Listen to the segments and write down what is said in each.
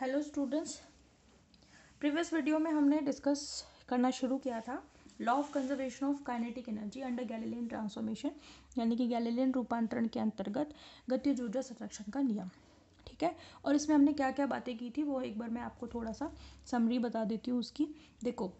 Hello students previous video में हमने discuss करना शुरू किया था law of conservation of kinetic energy under Galilean transformation यानी कि गैलेलियन रूपांतरण के अंतर्गत गतिज ऊर्जा संरक्षण का नियम ठीक है और इसमें हमने क्या क्या बातें की थी वो एक बार मैं आपको थोड़ा सा समरी बता देती हूँ उसकी देखो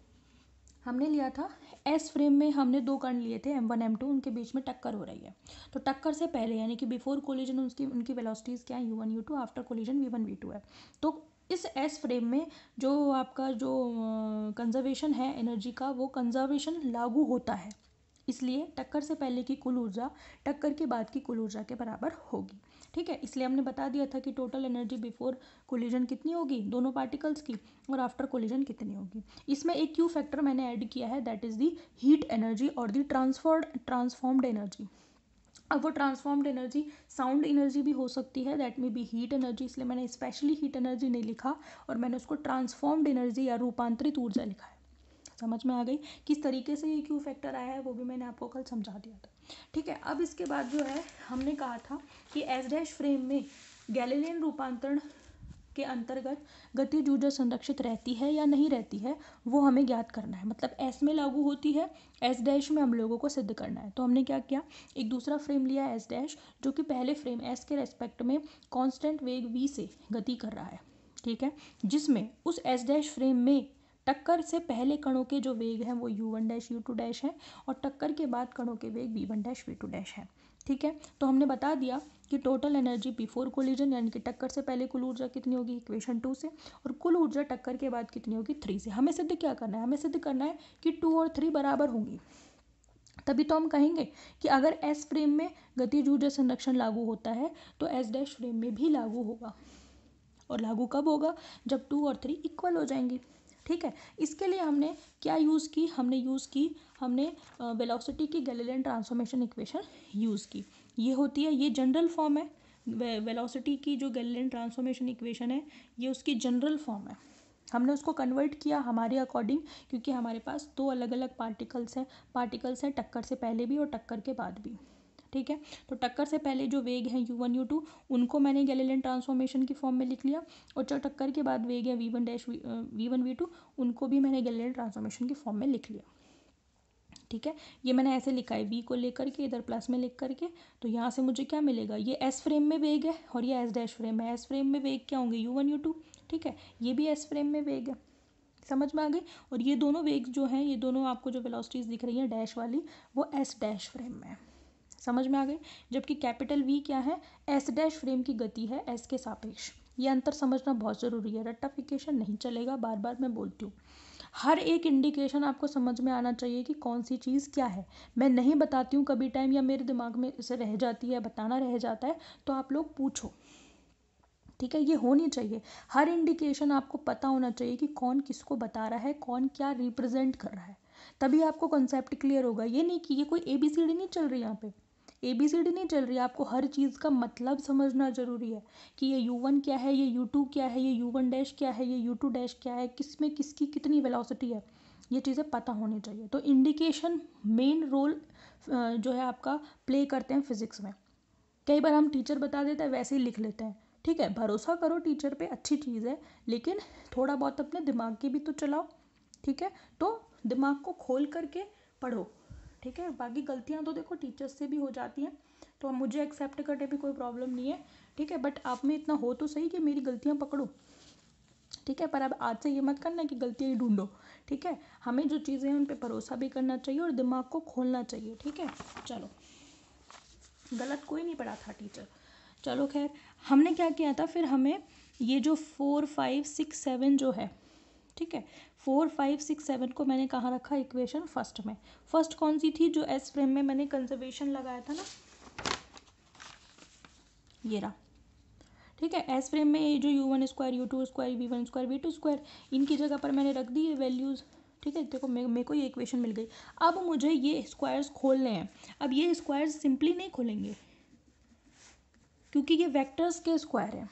हमने लिया था एस फ्रेम में हमने दो कण लिए थे एम वन एम टू उनके बीच में टक्कर हो रही है तो टक्कर से पहले यानी कि बिफोर कोलिजन उसकी उनकी वेलोसिटीज़ क्या है u one u two after collision v one v two है तो इस एस फ्रेम में जो आपका जो कंजर्वेशन है एनर्जी का वो कंजर्वेशन लागू होता है इसलिए टक्कर से पहले की कुल ऊर्जा टक्कर के बाद की कुल ऊर्जा के बराबर होगी ठीक है इसलिए हमने बता दिया था कि टोटल एनर्जी बिफोर कोलिजन कितनी होगी दोनों पार्टिकल्स की और आफ्टर कोलिजन कितनी होगी इसमें एक क्यू फैक्टर मैंने ऐड किया है that is the heat energy और दी ट्रांसफर्ड ट्रांसफॉर्म्ड एनर्जी अब वो ट्रांसफॉर्म्ड एनर्जी साउंड एनर्जी भी हो सकती है that may be heat energy इसलिए मैंने स्पेशली हीट एनर्जी नहीं लिखा और मैंने उसको ट्रांसफॉर्म्ड एनर्जी या रूपांतरित ऊर्जा लिखा है समझ में आ गई किस तरीके से ये क्यू फैक्टर आया है वो भी मैंने आपको कल समझा दिया था ठीक है अब इसके बाद जो है हमने कहा था कि एस डैश फ्रेम में गैलीलियन रूपांतरण के अंतर्गत गति ऊर्जा संरक्षित रहती है या नहीं रहती है वो हमें ज्ञात करना है मतलब एस में लागू होती है एस डैश में हम लोगों को सिद्ध करना है तो हमने क्या किया एक दूसरा फ्रेम लिया एस डैश जो कि पहले फ्रेम एस के रेस्पेक्ट में कांस्टेंट वेग वी से गति कर रहा है ठीक है जिसमें उस एस डैश फ्रेम में टक्कर से पहले कणों के जो वेग हैं वो u one dash u two dash हैं और टक्कर के बाद कणों के वेग v one dash v two dash हैं ठीक है तो हमने बता दिया कि टोटल एनर्जी बिफोर कोलिजन यानी कि टक्कर से पहले कुल ऊर्जा कितनी होगी इक्वेशन टू से और कुल ऊर्जा टक्कर के बाद कितनी होगी थ्री से हमें सिद्ध क्या करना है हमें सिद्ध करना है कि टू और थ्री बराबर होंगी तभी तो हम कहेंगे कि अगर एस फ्रेम में गतिज ऊर्जा संरक्षण लागू होता है तो एस डैश फ्रेम में भी लागू होगा और लागू कब होगा जब टू और थ्री इक्वल हो जाएंगे ठीक है इसके लिए हमने क्या यूज़ की हमने यूज़ की हमने वेलोसिटी की गैलेरियन ट्रांसफॉर्मेशन इक्वेशन यूज़ की ये होती है ये जनरल फॉर्म है वेलोसिटी की जो गैलेरियन ट्रांसफॉर्मेशन इक्वेशन है ये उसकी जनरल फॉर्म है हमने उसको कन्वर्ट किया हमारे अकॉर्डिंग क्योंकि हमारे पास दो अलग अलग पार्टिकल्स हैं पार्टिकल्स हैं टक्कर से पहले भी और टक्कर के बाद भी ठीक है तो टक्कर से पहले जो वेग है यू वन यू टू उनको मैंने गैलेलियन ट्रांसफॉर्मेशन की फॉर्म में लिख लिया और जो टक्कर के बाद वेग है v one dash v one v two उनको भी मैंने गैलेलियन ट्रांसफॉर्मेशन की फॉर्म में लिख लिया ठीक है ये मैंने ऐसे लिखा है वी को लेकर के इधर प्लस में लिख करके तो यहाँ से मुझे क्या मिलेगा ये एस फ्रेम में वेग है और ये एस डैश फ्रेम है एस फ्रेम में वेग क्या होंगे यू वन यू टू ठीक है ये भी एस फ्रेम में वेग है समझ में आ गई और ये दोनों वेग जो हैं ये दोनों आपको जो वेलोसिटीज़ दिख रही हैं डैश वाली वो एस डैश फ्रेम में है समझ में आ गई जबकि कैपिटल वी क्या है एस डैश फ्रेम की गति है एस के सापेक्ष ये अंतर समझना बहुत ज़रूरी है रट्टाफिकेशन नहीं चलेगा बार बार मैं बोलती हूँ हर एक इंडिकेशन आपको समझ में आना चाहिए कि कौन सी चीज़ क्या है मैं नहीं बताती हूँ कभी टाइम या मेरे दिमाग में इसे रह जाती है बताना रह जाता है तो आप लोग पूछो ठीक है ये होनी चाहिए हर इंडिकेशन आपको पता होना चाहिए कि कौन किसको बता रहा है कौन क्या रिप्रेजेंट कर रहा है तभी आपको कॉन्सेप्ट क्लियर होगा ये नहीं कि ये कोई ए बी सी डी नहीं चल रही यहाँ पे ए बी सी डी नहीं चल रही आपको हर चीज़ का मतलब समझना ज़रूरी है कि ये यू वन क्या है ये यू टू क्या है ये यू वन डैश क्या है ये यू टू डैश क्या है किस में किसकी कितनी वेलोसिटी है ये चीज़ें पता होनी चाहिए तो इंडिकेशन मेन रोल जो है आपका प्ले करते हैं फिज़िक्स में कई बार हम टीचर बता देते हैं वैसे ही लिख लेते हैं ठीक है भरोसा करो टीचर पे अच्छी चीज़ है लेकिन थोड़ा बहुत अपने दिमाग की भी तो चलाओ ठीक है तो दिमाग को खोल करके पढ़ो ठीक है बाकी गलतियाँ तो देखो टीचर्स से भी हो जाती हैं तो मुझे एक्सेप्ट करने में कोई प्रॉब्लम नहीं है ठीक है बट आप में इतना हो तो सही कि मेरी गलतियाँ पकड़ो ठीक है पर अब आज से ये मत करना कि गलतियाँ ही ढूंढो ठीक है हमें जो चीज़ें हैं उन पर भरोसा भी करना चाहिए और दिमाग को खोलना चाहिए ठीक है चलो गलत कोई नहीं पढ़ा था टीचर चलो खैर हमने क्या किया था फिर हमें ये जो फोर फाइव सिक्स सेवन जो है ठीक है फोर फाइव सिक्स सेवन को मैंने कहाँ रखा इक्वेशन फर्स्ट में फर्स्ट कौन सी थी जो एस फ्रेम में मैंने कंजर्वेशन लगाया था ना ये रहा ठीक है एस फ्रेम में जो u one square u two square v one square v two square इनकी जगह पर मैंने रख दी ये वैल्यूज़ ठीक है देखो मेरे को ये इक्वेशन मिल गई अब मुझे ये स्क्वायर्स खोलने हैं अब ये स्क्वायर्स सिंपली नहीं खोलेंगे क्योंकि ये वेक्टर्स के स्क्वायर हैं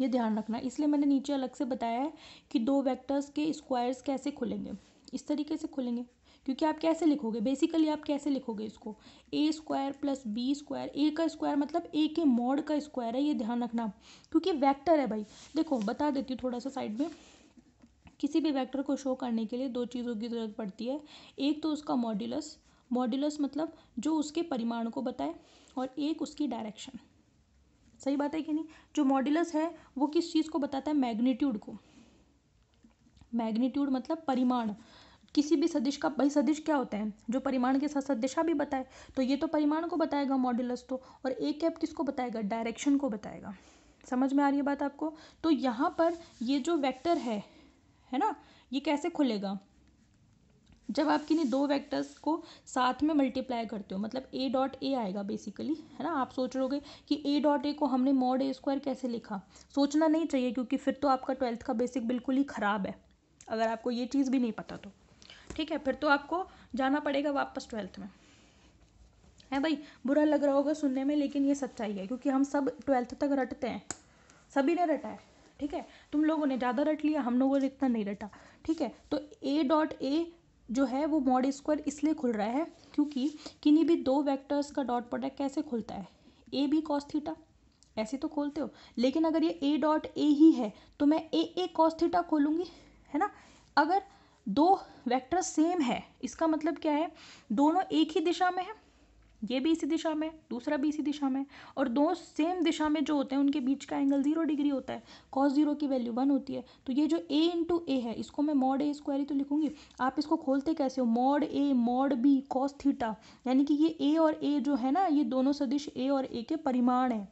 ये ध्यान रखना इसलिए मैंने नीचे अलग से बताया है कि दो वेक्टर्स के स्क्वायर्स कैसे खुलेंगे इस तरीके से खुलेंगे क्योंकि आप कैसे लिखोगे बेसिकली आप कैसे लिखोगे इसको a square plus b square a का स्क्वायर मतलब ए के मॉड का स्क्वायर है ये ध्यान रखना क्योंकि वेक्टर है भाई देखो बता देती हूँ थोड़ा सा साइड में किसी भी वेक्टर को शो करने के लिए दो चीज़ों की ज़रूरत पड़ती है एक तो उसका मॉड्यूलस मॉड्यूलस मतलब जो उसके परिमाण को बताए और एक उसकी डायरेक्शन सही बात है कि नहीं जो मॉड्यूलस है वो किस चीज़ को बताता है मैग्नीट्यूड को मैग्नीट्यूड मतलब परिमाण किसी भी सदिश का भाई सदिश क्या होता है जो परिमाण के साथ साथ दिशा भी बताए तो ये तो परिमाण को बताएगा मॉड्यूलस तो और ए कैप किसको बताएगा डायरेक्शन को बताएगा समझ में आ रही है बात आपको तो यहाँ पर ये जो वेक्टर है है ना ये कैसे खुलेगा जब आप किन्हीं दो वेक्टर्स को साथ में मल्टीप्लाई करते हो मतलब ए डॉट ए आएगा बेसिकली है ना आप सोच रहे कि ए डॉट ए को हमने मॉड ए स्क्वायर कैसे लिखा सोचना नहीं चाहिए क्योंकि फिर तो आपका ट्वेल्थ का बेसिक बिल्कुल ही ख़राब है अगर आपको ये चीज़ भी नहीं पता तो ठीक है फिर तो आपको जाना पड़ेगा वापस ट्वेल्थ में है भाई बुरा लग रहा होगा सुनने में लेकिन ये सच्चाई है क्योंकि हम सब ट्वेल्थ तक रटते हैं सभी ने रटा है ठीक है तुम लोगों ने ज़्यादा रट लिया हम लोगों ने इतना नहीं रटा ठीक है तो ए डॉट ए जो है वो मॉड स्क्वायर इसलिए खुल रहा है क्योंकि किन्हीं भी दो वेक्टर्स का डॉट प्रोडक्ट कैसे खुलता है ए बी कॉस थीटा ऐसे तो खोलते हो लेकिन अगर ये ए डॉट ए ही है तो मैं ए ए कॉस थीटा खोलूँगी है ना अगर दो वेक्टर सेम है इसका मतलब क्या है दोनों एक ही दिशा में है ये भी इसी दिशा में दूसरा भी इसी दिशा में और दो सेम दिशा में जो होते हैं उनके बीच का एंगल जीरो डिग्री होता है कॉस जीरो की वैल्यू वन होती है तो ये जो ए इंटू ए है इसको मैं मॉड ए स्क्वायर ही तो लिखूंगी आप इसको खोलते कैसे हो mod a mod b cos theta यानी कि ये ए और ए जो है ना ये दोनों सदिश ए और ए के परिमाण है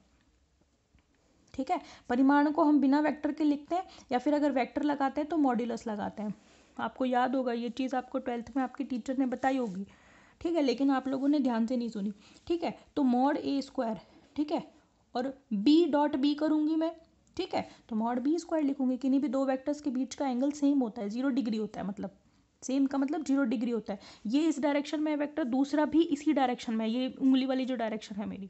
ठीक है परिमाण को हम बिना वैक्टर के लिखते हैं या फिर अगर वैक्टर लगाते हैं तो मॉड्यूलस लगाते हैं आपको याद होगा ये चीज़ आपको ट्वेल्थ में आपके टीचर ने बताई होगी ठीक है लेकिन आप लोगों ने ध्यान से नहीं सुनी ठीक है तो मॉड ए स्क्वायर ठीक है और बी डॉट बी करूँगी मैं ठीक है तो मॉड बी स्क्वायर लिखूंगी किन्हीं भी दो वेक्टर्स के बीच का एंगल सेम होता है जीरो डिग्री होता है मतलब सेम का मतलब जीरो डिग्री होता है ये इस डायरेक्शन में है वेक्टर दूसरा भी इसी डायरेक्शन में है ये उंगली वाली जो डायरेक्शन है मेरी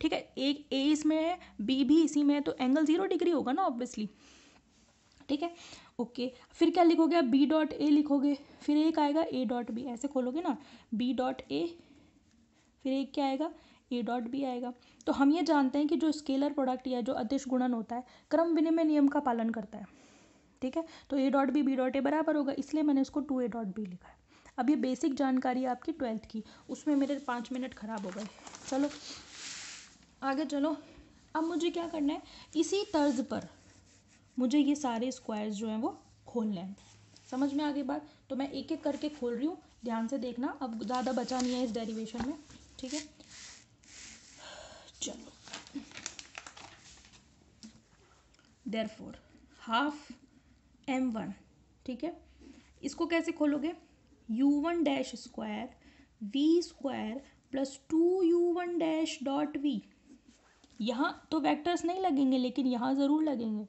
ठीक है एक ए इसमें है बी भी इसी में है तो एंगल जीरो डिग्री होगा ना ऑब्वियसली ठीक है ओके फिर क्या लिखोगे आप बी डॉट ए लिखोगे फिर एक आएगा ए डॉट बी ऐसे खोलोगे ना बी डॉट ए फिर एक क्या आएगा ए डॉट बी आएगा तो हम ये जानते हैं कि जो स्केलर प्रोडक्ट या जो अतिश गुणन होता है क्रम विनिमय नियम का पालन करता है ठीक है तो a dot b b dot a बराबर होगा इसलिए मैंने इसको टू ए डॉट बी लिखा है अब ये बेसिक जानकारी है आपकी ट्वेल्थ की उसमें मेरे पाँच मिनट ख़राब हो गए चलो आगे चलो अब मुझे क्या करना है इसी तर्ज पर मुझे ये सारे स्क्वायर्स जो हैं वो खोलने हैं समझ में आ गई बात तो मैं एक एक करके खोल रही हूँ ध्यान से देखना अब ज़्यादा बचा नहीं है इस डेरिवेशन में ठीक है चलो फोर हाफ एम वन ठीक है इसको कैसे खोलोगे u one dash square v square plus two u one dash dot v यहाँ तो वेक्टर्स नहीं लगेंगे लेकिन यहाँ ज़रूर लगेंगे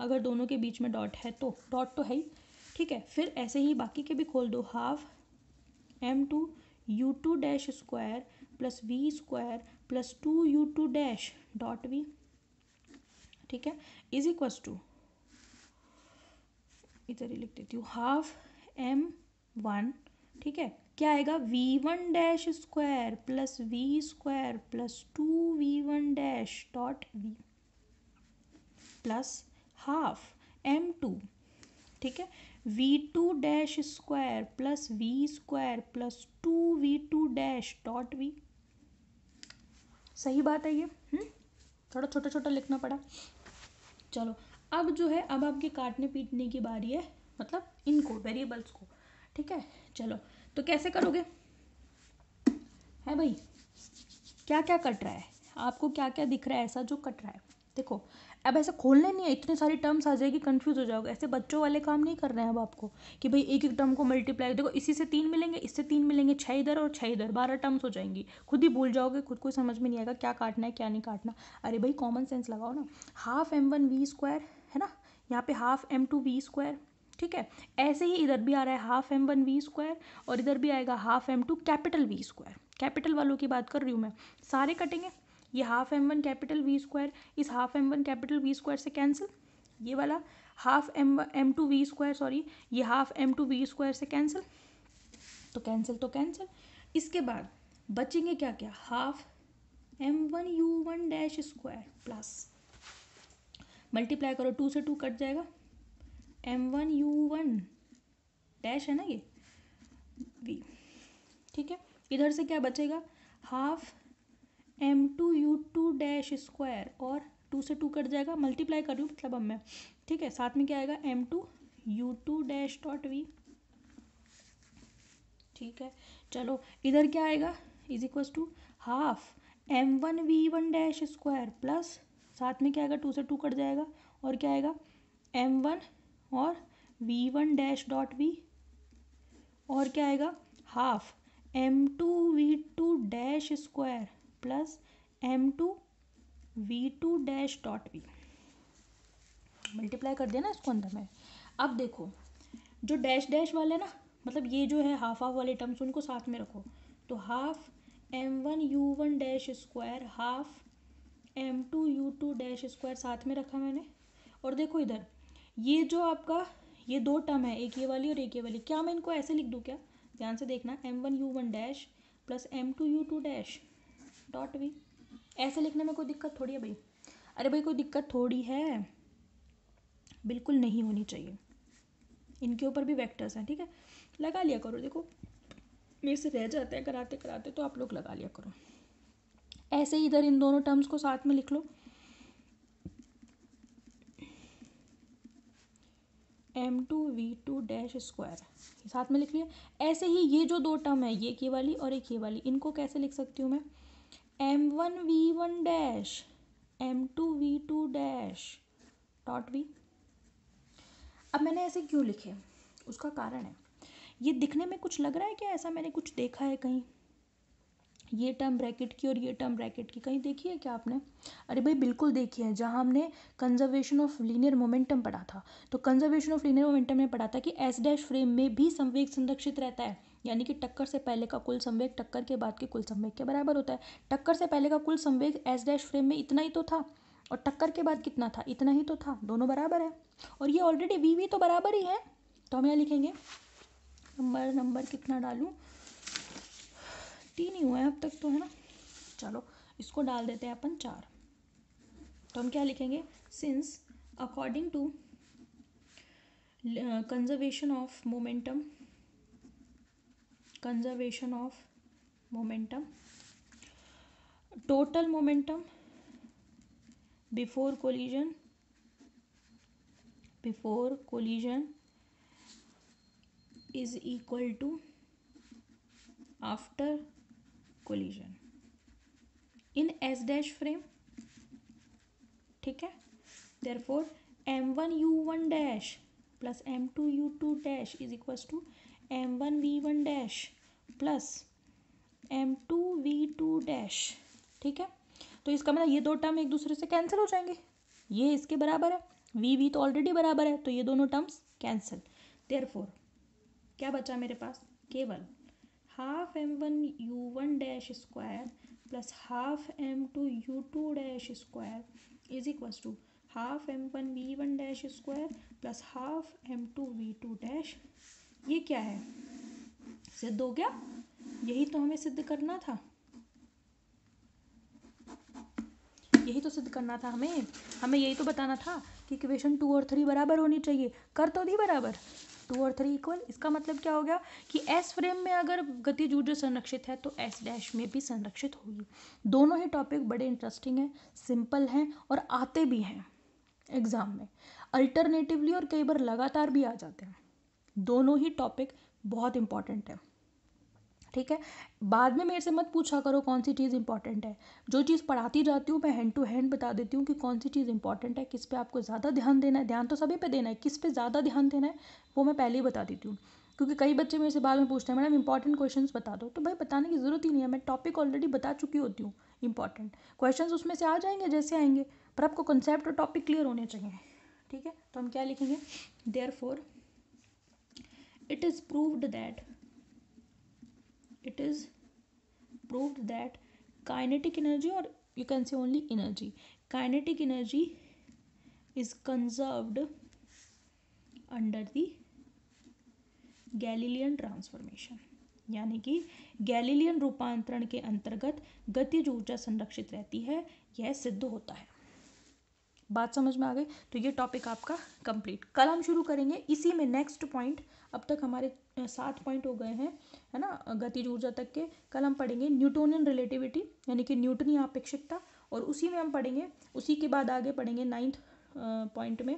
अगर दोनों के बीच में डॉट है तो डॉट तो है ही ठीक है फिर ऐसे ही बाकी के भी खोल दो half m two u two dash square plus v square plus two u two dash dot v ठीक है इज इक्वस टू इधर ही लिख देती हूँ हाफ एम वन ठीक है क्या आएगा v one dash square plus v square plus two v one dash dot v plus half m two ठीक है v two dash square plus v square plus two v two dash dot v सही बात है ये हुँ? हम्म? थोड़ा छोटा छोटा लिखना पड़ा चलो अब जो है अब आपके काटने पीटने की बारी है मतलब इनको वेरिएबल्स को ठीक है चलो तो कैसे करोगे है भाई क्या क्या कट रहा है आपको क्या क्या दिख रहा है ऐसा जो कट रहा है देखो अब ऐसा खोलने नहीं है इतने सारी टर्म्स आ जाएगी कन्फ्यूज़ हो जाओगे ऐसे बच्चों वाले काम नहीं कर रहे हैं अब आपको कि भाई एक एक टर्म को मल्टीप्लाई देखो इसी से तीन मिलेंगे इससे तीन मिलेंगे छः इधर और छः इधर बारह टर्म्स हो जाएंगी खुद ही भूल जाओगे खुद को समझ में नहीं आएगा क्या काटना है क्या नहीं काटना अरे भाई कॉमन सेंस लगाओ ना half m one v square है ना यहाँ पे half m two v square ठीक है ऐसे ही इधर भी आ रहा है half m one v square और इधर भी आएगा half m two capital V square capital वालों की बात कर रही हूँ मैं सारे कटेंगे ये half m one capital V square इस half m one capital V square से कैंसिल ये वाला half m m two v square sorry ये half m two v square से कैंसिल तो कैंसिल तो कैंसिल इसके बाद बचेंगे क्या क्या half m one u one dash square plus multiply करो टू से टू कट जाएगा m one u one dash है ना ये वी ठीक है इधर से क्या बचेगा half m two u two dash square और टू से टू कट जाएगा मल्टीप्लाई कर रही हूँ मतलब अब मैं ठीक है साथ में क्या आएगा m two u two dash dot v ठीक है चलो इधर क्या आएगा is equals to half m one v one dash square plus साथ में क्या आएगा टू से टू कट जाएगा और क्या आएगा एम वन और v one dash dot v और क्या आएगा half m two v two dash square plus m two v two dash dot v multiply कर दिया ना इसको अंदर में अब देखो जो डैश डैश वाले ना मतलब ये जो है हाफ हाफ वाले टर्म्स उनको साथ में रखो तो half m one u one dash square half m two u two dash square साथ में रखा मैंने और देखो इधर ये जो आपका ये दो टर्म है एक ये वाली और एक ये वाली क्या मैं इनको ऐसे लिख दूँ क्या ध्यान से देखना m one u one dash plus m two u two dash dot v ऐसे लिखने में कोई दिक्कत थोड़ी है भाई अरे भाई कोई दिक्कत थोड़ी है बिल्कुल नहीं होनी चाहिए इनके ऊपर भी वेक्टर्स हैं ठीक है लगा लिया करो देखो मेरे से रह जाते हैं कराते कराते तो आप लोग लगा लिया करो ऐसे ही इधर इन दोनों टर्म्स को साथ में लिख लो m two v two dash square साथ में लिख लिया ऐसे ही ये जो दो टर्म है ये ये वाली और एक ये वाली इनको कैसे लिख सकती हूँ मैं m one v one dash m two v two dash dot v अब मैंने ऐसे क्यों लिखे उसका कारण है ये दिखने में कुछ लग रहा है क्या ऐसा मैंने कुछ देखा है कहीं ये टर्म ब्रैकेट की और ये टर्म ब्रैकेट की कहीं देखी है क्या आपने अरे भाई बिल्कुल देखी है जहाँ हमने कंजर्वेशन ऑफ लीनियर मोमेंटम पढ़ा था तो कंजर्वेशन ऑफ लीनियर मोमेंटम में पढ़ा था कि एस डैश फ्रेम में भी संवेग संरक्षित रहता है यानी कि टक्कर से पहले का कुल संवेग टक्कर के बाद के कुल संवेग के बराबर होता है टक्कर से पहले का कुल संवेग एस डैश फ्रेम में इतना ही तो था और टक्कर के बाद कितना था इतना ही तो था दोनों बराबर है और ये ऑलरेडी वी वी तो बराबर ही है तो हम यहाँ लिखेंगे नंबर नंबर कितना डालूँ तीन ही हुए हैं अब तक तो है ना चलो इसको डाल देते हैं अपन चार तो हम क्या लिखेंगे since according to conservation of momentum conservation of momentum total momentum before collision before collision is equal to after collision in s dash frame ठीक है therefore m1 u1 dash plus m2 u2 dash is equals to m1 v1 dash plus m two v two dash ठीक है तो इसका मतलब ये दो term एक दूसरे से कैंसिल हो जाएंगे ये इसके बराबर है वी वी तो ऑलरेडी बराबर है तो ये दोनों टर्म्स कैंसिल देयर फोर क्या बचा मेरे पास केवल half m one u one dash square plus half m two u two dash square is equals to half m one v one dash square plus half m two v two dash ये क्या है सिद्ध हो गया यही तो हमें सिद्ध करना था यही तो सिद्ध करना था हमें हमें यही तो बताना था कि इक्वेशन टू और थ्री बराबर होनी चाहिए कर तो दी बराबर टू और थ्री इक्वल इसका मतलब क्या हो गया कि एस फ्रेम में अगर गति जूझ संरक्षित है तो एस डैश में भी संरक्षित होगी दोनों ही टॉपिक बड़े इंटरेस्टिंग हैं सिंपल हैं और आते भी हैं एग्ज़ाम में अल्टरनेटिवली और कई बार लगातार भी आ जाते हैं दोनों ही टॉपिक बहुत इंपॉर्टेंट है ठीक है बाद में मेरे से मत पूछा करो कौन सी चीज़ इंपॉर्टेंट है जो चीज़ पढ़ाती जाती हूँ मैं हैंड टू हैंड बता देती हूँ कि कौन सी चीज़ इंपॉर्टेंट है किस पे आपको ज़्यादा ध्यान देना है ध्यान तो सभी पे देना है किस पे ज़्यादा ध्यान देना है वो मैं पहले ही बता देती हूँ क्योंकि कई बच्चे मेरे से बाद में पूछते हैं मैडम इंपॉर्टेंट क्वेश्चन बता दो तो भाई बताने की ज़रूरत ही नहीं है मैं टॉपिक ऑलरेडी बता चुकी होती हूँ इंपॉर्टेंट क्वेश्चन उसमें से आ जाएंगे जैसे आएंगे पर आपको कंसेप्ट और टॉपिक क्लियर होने चाहिए ठीक है तो हम क्या लिखेंगे therefore it is proved that it is proved that kinetic energy or you can say only energy kinetic energy is conserved under the Galilean transformation यानी कि गैलीलियन रूपांतरण के अंतर्गत गतिज ऊर्जा संरक्षित रहती है यह सिद्ध होता है बात समझ में आ गई तो ये टॉपिक आपका कंप्लीट कल हम शुरू करेंगे इसी में नेक्स्ट पॉइंट अब तक हमारे सात पॉइंट हो गए हैं है ना गतिज ऊर्जा तक के कल हम पढ़ेंगे न्यूटोनियन रिलेटिविटी यानी कि न्यूटनी आपेक्षिकता और उसी में हम पढ़ेंगे उसी के बाद आगे पढ़ेंगे नाइन्थ पॉइंट में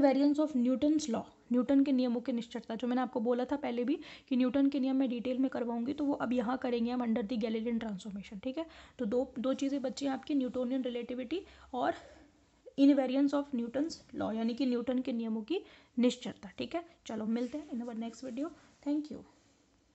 variance of Newton's law Newton के नियमों की निश्चरता जो मैंने आपको बोला था पहले भी कि न्यूटन के नियम मैं डिटेल में करवाऊंगी तो वो अब यहाँ करेंगे हम अंडर दी गैलेरियन ट्रांसफॉर्मेशन ठीक है तो दो दो चीज़ें बची हैं आपकी न्यूटोनियन रिलेटिविटी और इनवेरियंस ऑफ न्यूटन्स लॉ यानी कि न्यूटन के नियमों की निश्चरता ठीक है चलो मिलते हैं in next video thank you